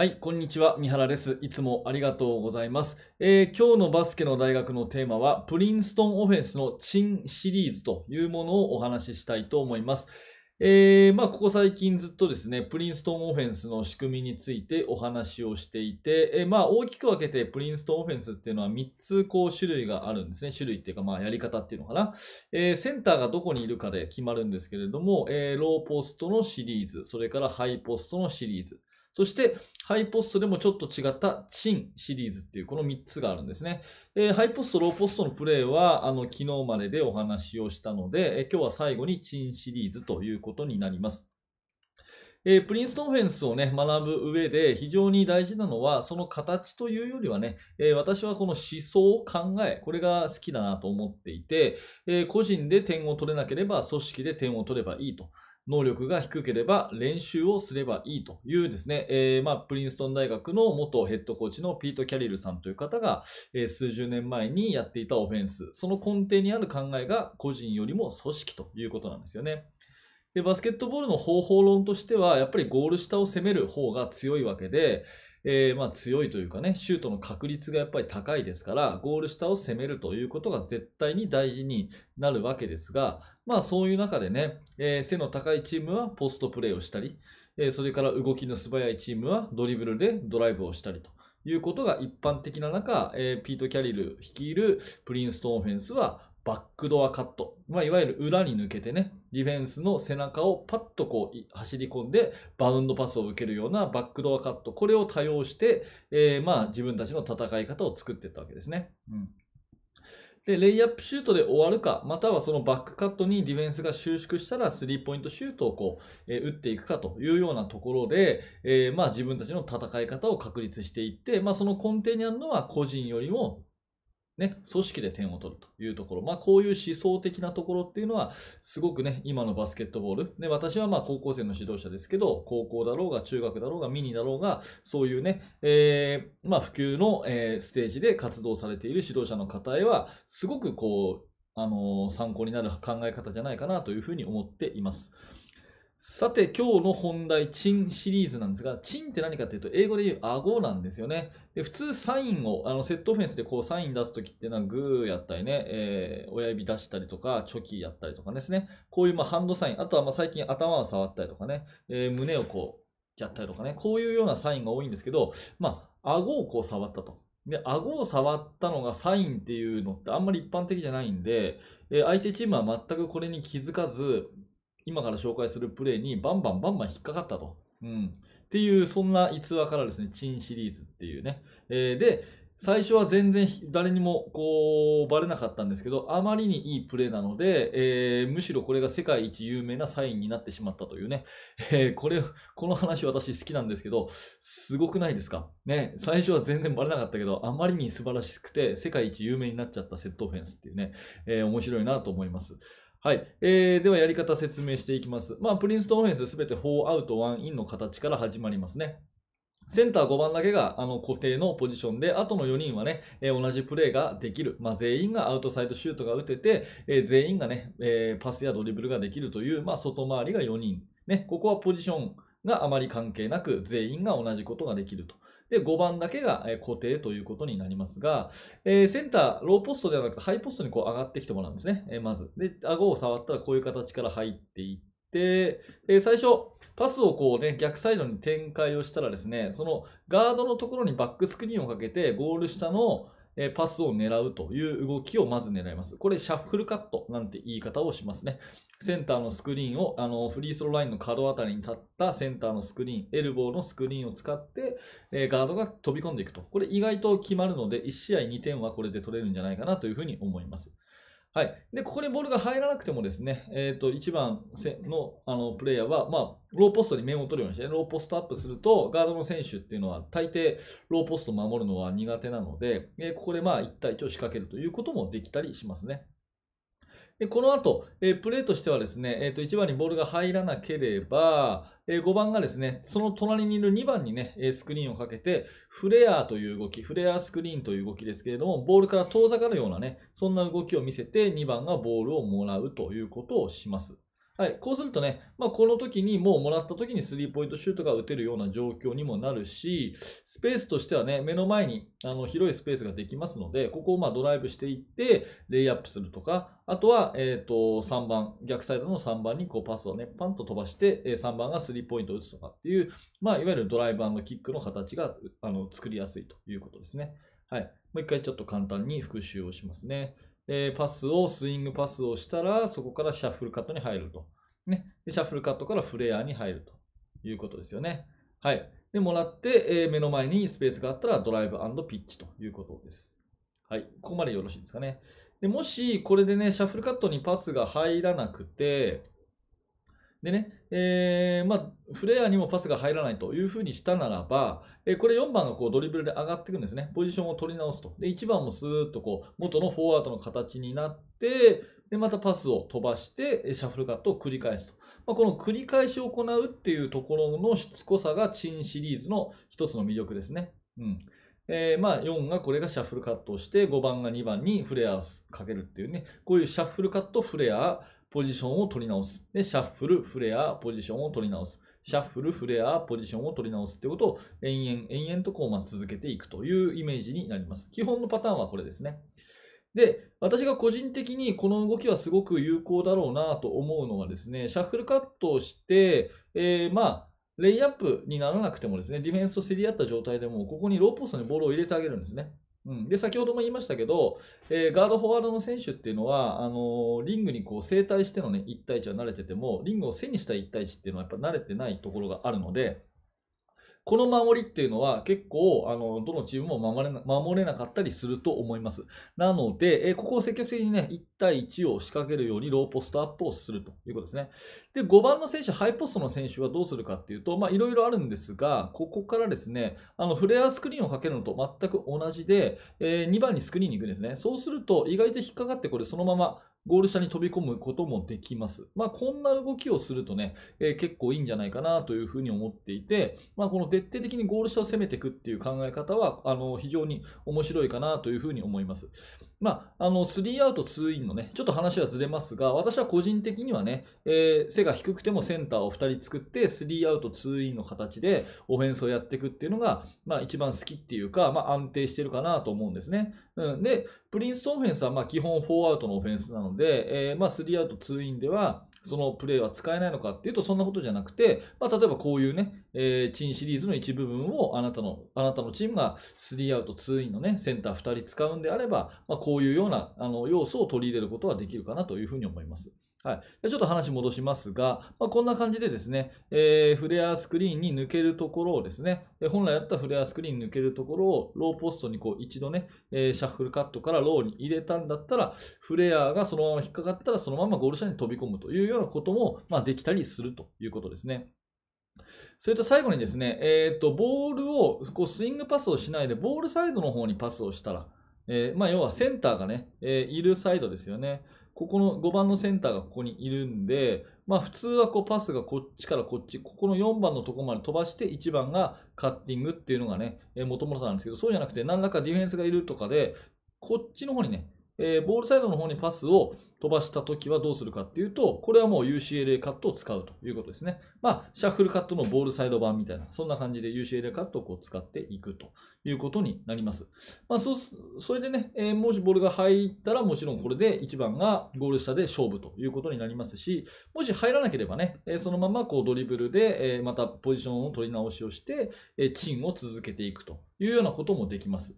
はい、こんにちは。三原です。いつもありがとうございます、えー、今日のバスケの大学のテーマは、プリンストンオフェンスのチンシリーズというものをお話ししたいと思います。えー、まあ、ここ最近ずっとですね、プリンストンオフェンスの仕組みについてお話をしていて、えー、まあ、大きく分けてプリンストンオフェンスっていうのは3つこう種類があるんですね。種類っていうか、まあ、やり方っていうのかな。えー、センターがどこにいるかで決まるんですけれども、えローポストのシリーズ、それからハイポストのシリーズ。そして、ハイポストでもちょっと違ったチンシリーズっていうこの3つがあるんですね。えー、ハイポスト、ローポストのプレーはあの昨日まででお話をしたので、え今日は最後にチンシリーズということになります。えー、プリンストンフェンスをね、学ぶ上で非常に大事なのは、その形というよりはね、えー、私はこの思想、考え、これが好きだなと思っていて、えー、個人で点を取れなければ組織で点を取ればいいと。能力が低ければ練習をすればいいというですね、えー、まあ、プリンストン大学の元ヘッドコーチのピート・キャリルさんという方が、えー、数十年前にやっていたオフェンス、その根底にある考えが個人よりも組織ということなんですよね。でバスケットボールの方法論としては、やっぱりゴール下を攻める方が強いわけで、えー、まあ強いというかね、シュートの確率がやっぱり高いですから、ゴール下を攻めるということが絶対に大事になるわけですが、まあそういう中でね、えー、背の高いチームはポストプレーをしたり、えー、それから動きの素早いチームはドリブルでドライブをしたりと。いうことが一般的な中、えー、ピート・キャリル率いるプリンストンオフェンスはバックドアカット、まあ、いわゆる裏に抜けてね、ディフェンスの背中をパッとこう走り込んでバウンドパスを受けるようなバックドアカットこれを多用して、えー、まあ自分たちの戦い方を作っていったわけですね。うんで、レイアップシュートで終わるか、またはそのバックカットにディフェンスが収縮したら、スリーポイントシュートをこう、えー、打っていくかというようなところで、えー、まあ自分たちの戦い方を確立していって、まあその根底にあるのは個人よりもね、組織で点を取るというところ、まあ、こういう思想的なところっていうのは、すごくね、今のバスケットボール、ね、私はまあ高校生の指導者ですけど、高校だろうが、中学だろうが、ミニだろうが、そういうね、えー、まあ、普及の、えー、ステージで活動されている指導者の方へは、すごくこう、あのー、参考になる考え方じゃないかなというふうに思っています。さて、今日の本題、チンシリーズなんですが、チンって何かっていうと、英語で言う顎なんですよね。で普通、サインを、あのセットオフェンスでこうサイン出すときっていうのは、グーやったりね、えー、親指出したりとか、チョキやったりとかですね、こういうまハンドサイン、あとはま最近頭を触ったりとかね、えー、胸をこうやったりとかね、こういうようなサインが多いんですけど、まあ、顎をこう触ったと。で、顎を触ったのがサインっていうのってあんまり一般的じゃないんで、えー、相手チームは全くこれに気づかず、今から紹介するプレーにバンバンバンバン引っかかったと。うん。っていう、そんな逸話からですね、チンシリーズっていうね。えー、で、最初は全然誰にもこうバレなかったんですけど、あまりにいいプレーなので、えー、むしろこれが世界一有名なサインになってしまったというね、えー、これ、この話私好きなんですけど、すごくないですかね、最初は全然バレなかったけど、あまりに素晴らしくて世界一有名になっちゃったセットオフェンスっていうね、えー、面白いなと思います。はい、えー、ではやり方説明していきます。まあ、プリンストンオフェンスすべて4アウト1インの形から始まりますね。センター5番だけがあの固定のポジションで、あとの4人はね、えー、同じプレーができる。まあ、全員がアウトサイドシュートが打てて、えー、全員がね、えー、パスやドリブルができるという、まあ、外回りが4人。ね、ここはポジションがあまり関係なく、全員が同じことができると。で、5番だけが固定ということになりますが、えー、センター、ローポストではなくてハイポストにこう上がってきてもらうんですね。えー、まず。で、顎を触ったらこういう形から入っていって、えー、最初、パスをこうね、逆サイドに展開をしたらですね、そのガードのところにバックスクリーンをかけて、ゴール下の、えパスを狙うという動きをまず狙います。これ、シャッフルカットなんて言い方をしますね。センターのスクリーンを、あの、フリースローラインの角あたりに立ったセンターのスクリーン、エルボーのスクリーンを使って、えガードが飛び込んでいくと。これ意外と決まるので、1試合2点はこれで取れるんじゃないかなというふうに思います。はい、でここにボールが入らなくてもですね、えー、と1番のあのプレイヤーは、まあ、ローポストに面を取るようにして、ローポストアップすると、ガードの選手っていうのは、大抵ローポスト守るのは苦手なので、えここでまあ1対1を仕掛けるということもできたりしますね。でこの後、えー、プレーとしてはですね、えー、と1番にボールが入らなければ、えー、5番がですね、その隣にいる2番にね、スクリーンをかけて、フレアという動き、フレアスクリーンという動きですけれども、ボールから遠ざかるようなね、そんな動きを見せて、2番がボールをもらうということをします。はい、こうするとね、まあ、この時にもうもらった時にスリーポイントシュートが打てるような状況にもなるし、スペースとしてはね、目の前にあの広いスペースができますので、ここをまドライブしていって、レイアップするとか、あとは、えっ、と、3番、逆サイドの3番にこうパスをね、パンと飛ばして、3番がスリーポイントを打つとかっていう、まあ、いわゆるドライバーのキックの形があの作りやすいということですね。はい。もう一回ちょっと簡単に復習をしますね。えー、パスを、スイングパスをしたら、そこからシャッフルカットに入ると。ね、でシャッフルカットからフレアに入るということですよね。はい。で、もらって、えー、目の前にスペースがあったらドライブピッチということです。はい。ここまでよろしいですかね。でもし、これでね、シャッフルカットにパスが入らなくて、でね、えー、まあ、フレアにもパスが入らないというふうにしたならば、えー、これ4番がこうドリブルで上がっていくんですね。ポジションを取り直すと。で、1番もスーッとこう、元のフォワードの形になって、で、またパスを飛ばして、シャッフルカットを繰り返すと。まあ、この繰り返しを行うっていうところのしつこさがチンシリーズの一つの魅力ですね。うん。えー、まあ4がこれがシャッフルカットをして5番が2番にフレアをかけるっていうねこういうシャッフルカットフレアポジションを取り直す。で、シャッフル、フレア、ポジションを取り直す。シャッフル、フレア、ポジションを取り直すってことを延々、延々とこう、ま続けていくというイメージになります。基本のパターンはこれですね。で、私が個人的にこの動きはすごく有効だろうなと思うのはですね、シャッフルカットをして、えー、まあ、レイアップにならなくてもですね、ディフェンスと競り合った状態でも、ここにローポストにボールを入れてあげるんですね。うん、で先ほども言いましたけど、えー、ガード、フォワードの選手っていうのは、あのー、リングにこう正対しての、ね、1対1は慣れてても、リングを背にした1対1っていうのはやっぱ慣れてないところがあるので、この守りっていうのは結構、あの、どのチームも守れな守れなかったりすると思います。なので、えここを積極的にね、1対1を仕掛けるようにローポストアップをするということですね。で、5番の選手、ハイポストの選手はどうするかっていうと、まあ、いろいろあるんですが、ここからですね、あの、フレアスクリーンをかけるのと全く同じで、えー、2番にスクリーンに行くんですね。そうすると、意外と引っかかってこれそのまま、ゴール下に飛び込むこともできます。まあ、こんな動きをするとね、えー、結構いいんじゃないかなというふうに思っていて、まあ、この徹底的にゴール下を攻めていくっていう考え方は、あの、非常に面白いかなというふうに思います。まあ、あの、3アウトツーインのね、ちょっと話はずれますが、私は個人的にはね、えー、背が低くてもセンターを2人作って、3アウトツーインの形でオフェンスをやっていくっていうのが、まあ、一番好きっていうか、まあ、安定してるかなと思うんですね。うん、で、プリンストンオフェンスは、ま基本4アウトのオフェンスなので、えー、ま3アウトツーインでは、そのプレーは使えないのかっていうと、そんなことじゃなくて、まあ、例えばこういうね、えー、チンシリーズの一部分をあなたの、あなたのチームが3アウト2インのね、センター2人使うんであれば、まあ、こういうようなあの要素を取り入れることはできるかなというふうに思います。はい、ちょっと話戻しますが、まあ、こんな感じでですね、えー、フレアスクリーンに抜けるところをですね、本来あったフレアスクリーンに抜けるところをローポストにこう一度ね、えー、シャッフルカットからローに入れたんだったら、フレアがそのまま引っかかったらそのままゴール下に飛び込むというようなことも、まあ、できたりするということですね。それと最後にですね、えー、とボールをこうスイングパスをしないでボールサイドの方にパスをしたら、えー、まあ、要はセンターがね、えいるサイドですよね。ここの5番のセンターがここにいるんで、まあ、普通はこうパスがこっちからこっち、ここの4番のとこまで飛ばして1番がカッティングっていうのがね、もともとなんですけど、そうじゃなくて何らかディフェンスがいるとかで、こっちの方にね、えー、ボールサイドの方にパスを飛ばしたときはどうするかっていうと、これはもう UCLA カットを使うということですね。まあ、シャッフルカットのボールサイド版みたいな、そんな感じで UCLA カットをこう使っていくということになります。まあ、そそれでね、えー、もしボールが入ったら、もちろんこれで1番がゴール下で勝負ということになりますし、もし入らなければね、えー、そのままこうドリブルで、えー、またポジションを取り直しをして、えー、チンを続けていくというようなこともできます。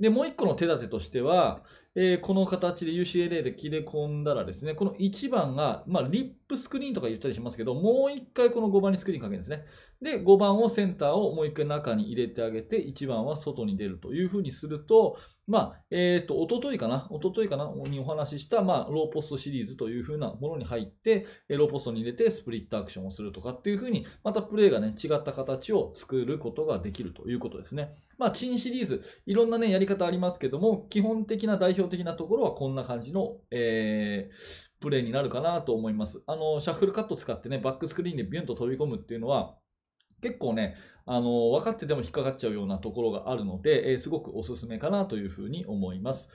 で、もう一個の手立てとしては、えー、この形で UCLA で切れ込んだらですね、この1番が、まあ、リップスクリーンとか言ったりしますけど、もう1回この5番にスクリーンかけるんですね。で、5番をセンターをもう1回中に入れてあげて、1番は外に出るというふうにすると、まあ、えっ、ー、と、おとといかな、おとといかな、にお話しした、まあ、ローポストシリーズというふうなものに入って、ローポストに入れてスプリットアクションをするとかっていうふうに、またプレーがね、違った形を作ることができるということですね。まあ、チンシリーズ、いろんなね、やり方ありますけども、基本的な代表標的なところはこんな感じの、えー、プレイになるかなと思います。あの、シャッフルカット使ってね、バックスクリーンでビュンと飛び込むっていうのは、結構ね、あの、分かってても引っかかっちゃうようなところがあるので、えー、すごくおすすめかなというふうに思います。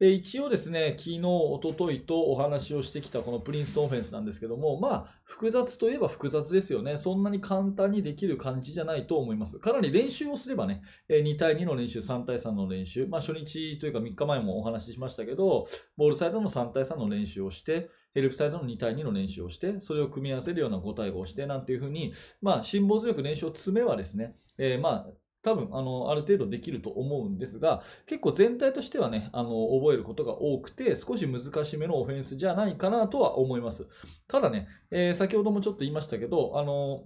一応ですね、昨日、おとといとお話をしてきたこのプリンストンフェンスなんですけども、まあ、複雑といえば複雑ですよね。そんなに簡単にできる感じじゃないと思います。かなり練習をすればね、2対2の練習、3対3の練習、まあ、初日というか3日前もお話ししましたけど、ボールサイドの3対3の練習をして、ヘルプサイドの2対2の練習をして、それを組み合わせるような5対5をして、なんていうふうに、まあ、辛抱強く練習を積めばですね、えー、まあ、多分、あの、ある程度できると思うんですが、結構全体としてはね、あの、覚えることが多くて、少し難しめのオフェンスじゃないかなとは思います。ただね、えー、先ほどもちょっと言いましたけど、あの、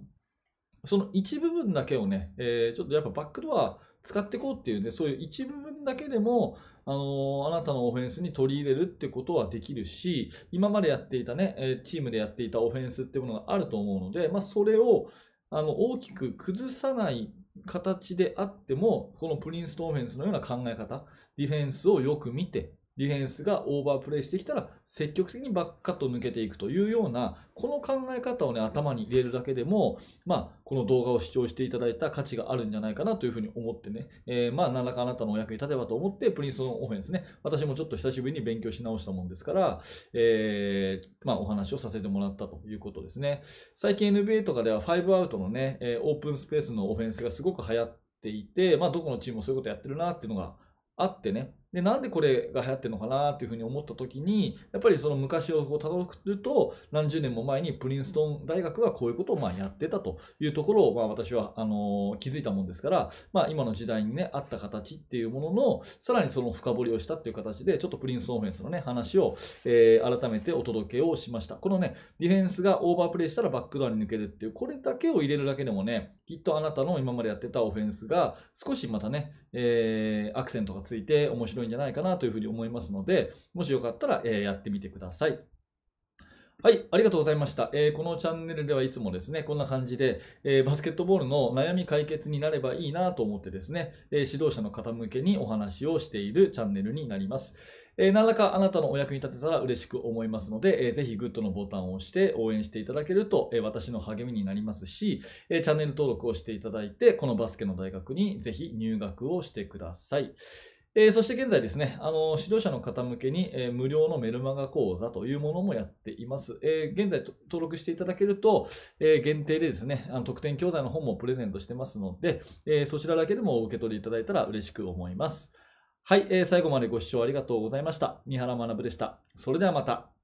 その一部分だけをね、えー、ちょっとやっぱバックドア使っていこうっていうね、そういう一部分だけでも、あのあなたのオフェンスに取り入れるってことはできるし、今までやっていたね、チームでやっていたオフェンスってものがあると思うので、まあ、それを、あの大きく崩さない形であっても、このプリンストーフェンスのような考え方、ディフェンスをよく見て、ディフェンスがオーバープレイしてきたら積極的にバックカット抜けていくというようなこの考え方を、ね、頭に入れるだけでも、まあ、この動画を視聴していただいた価値があるんじゃないかなというふうに思ってね、えまあ何らかあなたのお役に立てばと思ってプリンストンオフェンスね私もちょっと久しぶりに勉強し直したもんですから、えまあ、お話をさせてもらったということですね最近 NBA とかでは5アウトのねオープンスペースのオフェンスがすごく流行っていて、まあ、どこのチームもそういうことやってるなっていうのがあってねでなんでこれが流行ってるのかなっていうふうに思った時にやっぱりその昔をたどると何十年も前にプリンストン大学がこういうことをまあやってたというところをまあ私はあの気づいたもんですから、まあ、今の時代にねあった形っていうもののさらにその深掘りをしたっていう形でちょっとプリンストンオフェンスのね話を、えー、改めてお届けをしましたこのねディフェンスがオーバープレイしたらバックドアに抜けるっていうこれだけを入れるだけでもねきっとあなたの今までやってたオフェンスが少しまたね、えー、アクセントがついて面白い白いんじゃないかなというふうに思いますので、もしよかったら、えやってみてください。はい、ありがとうございました、えー、このチャンネルではいつもですね、こんな感じで、えー、バスケットボールの悩み解決になればいいなと思ってですね、えー、指導者の方向けにお話をしているチャンネルになります。え何らかあなたのお役に立てたら嬉しく思いますので、えー、ぜひグッドのボタンを押して応援していただけると、え私の励みになりますし、えチャンネル登録をしていただいて、このバスケの大学にぜひ入学をしてください。えー、そして現在ですね、あの、指導者の方向けに、えー、無料のメルマガ講座というものもやっています。えー、現在登録していただけると、え限定でですね、あの特典教材の本もプレゼントしてますので、えそちらだけでもお受け取りいただいたら嬉しく思います。はい、え最後までご視聴ありがとうございました。三原学でした。それではまた。